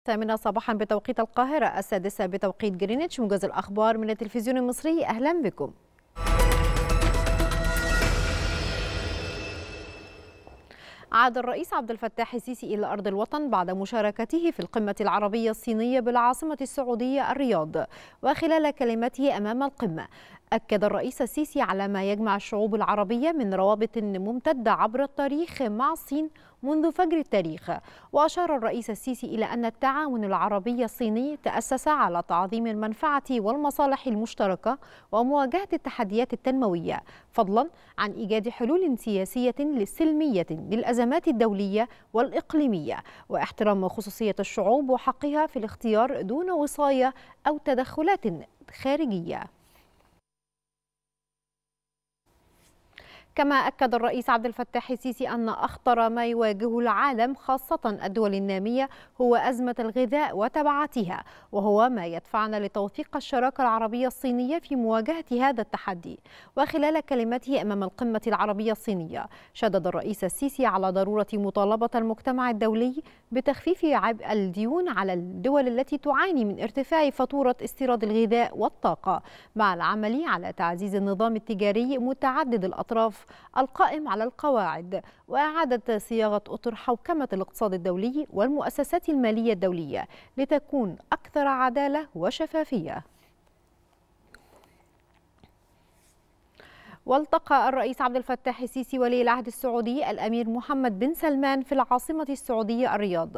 الثامنة صباحا بتوقيت القاهرة السادسة بتوقيت جرينتش موجز الأخبار من التلفزيون المصري أهلا بكم عاد الرئيس عبد الفتاح السيسي إلى أرض الوطن بعد مشاركته في القمة العربية الصينية بالعاصمة السعودية الرياض وخلال كلمته أمام القمة أكد الرئيس السيسي على ما يجمع الشعوب العربية من روابط ممتدة عبر التاريخ مع الصين منذ فجر التاريخ وأشار الرئيس السيسي إلى أن التعاون العربي الصيني تأسس على تعظيم المنفعة والمصالح المشتركة ومواجهة التحديات التنموية فضلا عن إيجاد حلول سياسية للسلمية للأزمات الدولية والإقليمية واحترام خصوصية الشعوب وحقها في الاختيار دون وصاية أو تدخلات خارجية كما أكد الرئيس عبد الفتاح السيسي أن أخطر ما يواجه العالم خاصة الدول النامية هو أزمة الغذاء وتبعاتها وهو ما يدفعنا لتوثيق الشراكة العربية الصينية في مواجهة هذا التحدي وخلال كلمته أمام القمة العربية الصينية شدد الرئيس السيسي على ضرورة مطالبة المجتمع الدولي بتخفيف عبء الديون على الدول التي تعاني من ارتفاع فاتورة استيراد الغذاء والطاقة مع العمل على تعزيز النظام التجاري متعدد الأطراف القائم على القواعد وإعادة صياغة أطر حوكمة الاقتصاد الدولي والمؤسسات المالية الدولية لتكون أكثر عدالة وشفافية والتقى الرئيس عبد الفتاح السيسي ولي العهد السعودي الأمير محمد بن سلمان في العاصمة السعودية الرياض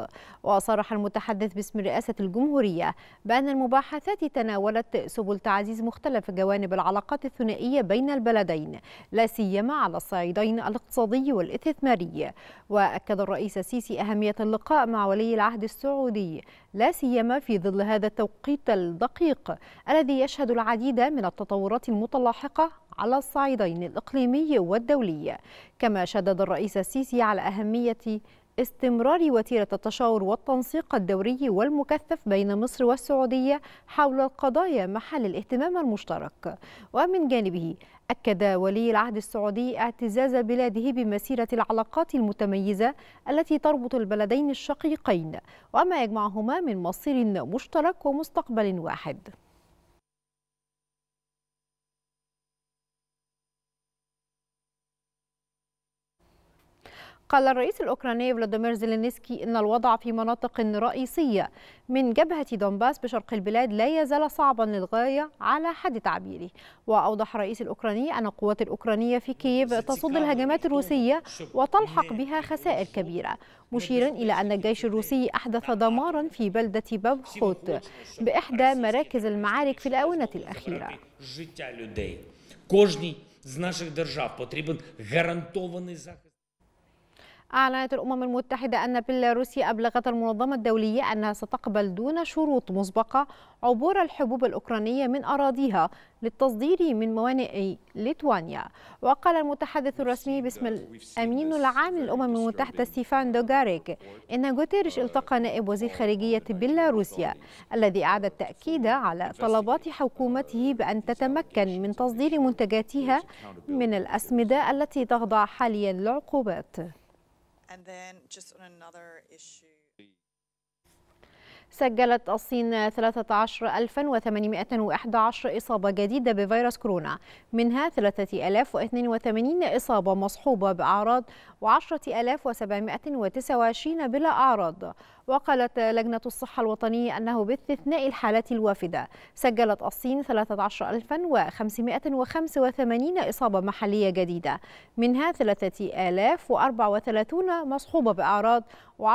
وصرح المتحدث باسم رئاسة الجمهورية بأن المباحثات تناولت سبل تعزيز مختلف جوانب العلاقات الثنائية بين البلدين لا سيما على الصعيدين الاقتصادي والاستثماري وأكد الرئيس السيسي أهمية اللقاء مع ولي العهد السعودي لا سيما في ظل هذا التوقيت الدقيق الذي يشهد العديد من التطورات المتلاحقة على الصعيدين الإقليمي والدولي كما شدد الرئيس السيسي على أهمية استمرار وتيرة التشاور والتنسيق الدوري والمكثف بين مصر والسعودية حول القضايا محل الاهتمام المشترك ومن جانبه أكد ولي العهد السعودي اعتزاز بلاده بمسيرة العلاقات المتميزة التي تربط البلدين الشقيقين وما يجمعهما من مصير مشترك ومستقبل واحد قال الرئيس الأوكراني فلاديمير زيلينسكي أن الوضع في مناطق رئيسية من جبهة دونباس بشرق البلاد لا يزال صعبا للغاية على حد تعبيره وأوضح الرئيس الأوكراني أن القوات الأوكرانية في كييف تصد الهجمات الروسية وتلحق بها خسائر كبيرة مشيرا إلى أن الجيش الروسي أحدث دمارا في بلدة بابخوت بإحدى مراكز المعارك في الآونة الأخيرة Кожній з наших держав потрібен гарантований захист. أعلنت الأمم المتحدة أن بيلاروسيا أبلغت المنظمة الدولية أنها ستقبل دون شروط مسبقة عبور الحبوب الأوكرانية من أراضيها للتصدير من موانئ ليتوانيا وقال المتحدث الرسمي باسم الأمين العام للأمم المتحدة ستيفان دوغاريك إن جوتيرش uh, التقى نائب وزير uh, خارجية بيلاروسيا الذي أعاد التأكيد على طلبات حكومته بأن تتمكن من تصدير منتجاتها من الأسمدة التي تخضع حاليا لعقوبات And then just on another issue, سجلت الصين 13811 إصابة جديدة بفيروس كورونا منها 3082 إصابة مصحوبة بأعراض و10729 بلا أعراض وقالت لجنة الصحة الوطنية أنه باستثناء الحالات الوافدة سجلت الصين 13585 إصابة محلية جديدة منها 3034 مصحوبة بأعراض و10500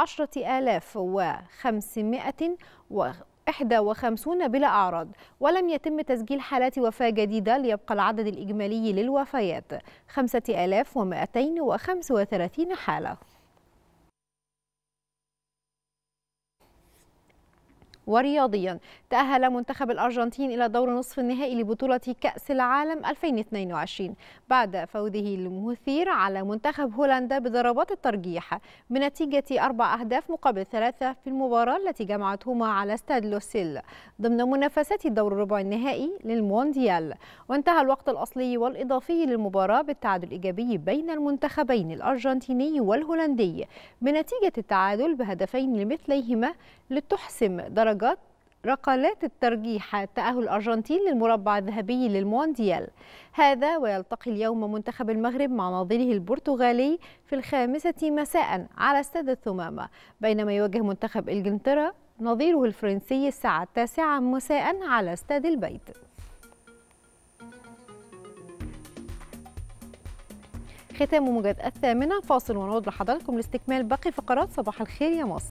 51 بلا أعراض ولم يتم تسجيل حالات وفاة جديدة ليبقى العدد الإجمالي للوفيات 5235 حالة ورياضيا تأهل منتخب الأرجنتين إلى دور نصف النهائي لبطولة كأس العالم 2022 بعد فوزه المثير على منتخب هولندا بضربات الترجيح بنتيجة أربع أهداف مقابل ثلاثة في المباراة التي جمعتهما على استاد لوسيل ضمن منافسات الدور الربع النهائي للمونديال وانتهى الوقت الأصلي والإضافي للمباراة بالتعادل الإيجابي بين المنتخبين الأرجنتيني والهولندي بنتيجة التعادل بهدفين لمثليهما لتحسم درجة درجات رقلات الترجيح تأهل الأرجنتين للمربع الذهبي للمونديال هذا ويلتقي اليوم منتخب المغرب مع ناظره البرتغالي في الخامسة مساء على استاد الثمامة بينما يواجه منتخب إنجلترا نظيره الفرنسي الساعة التاسعة مساء على استاد البيت ختام موجات الثامنة فاصل ونعود لحضراتكم لاستكمال باقي فقرات صباح الخير يا مصر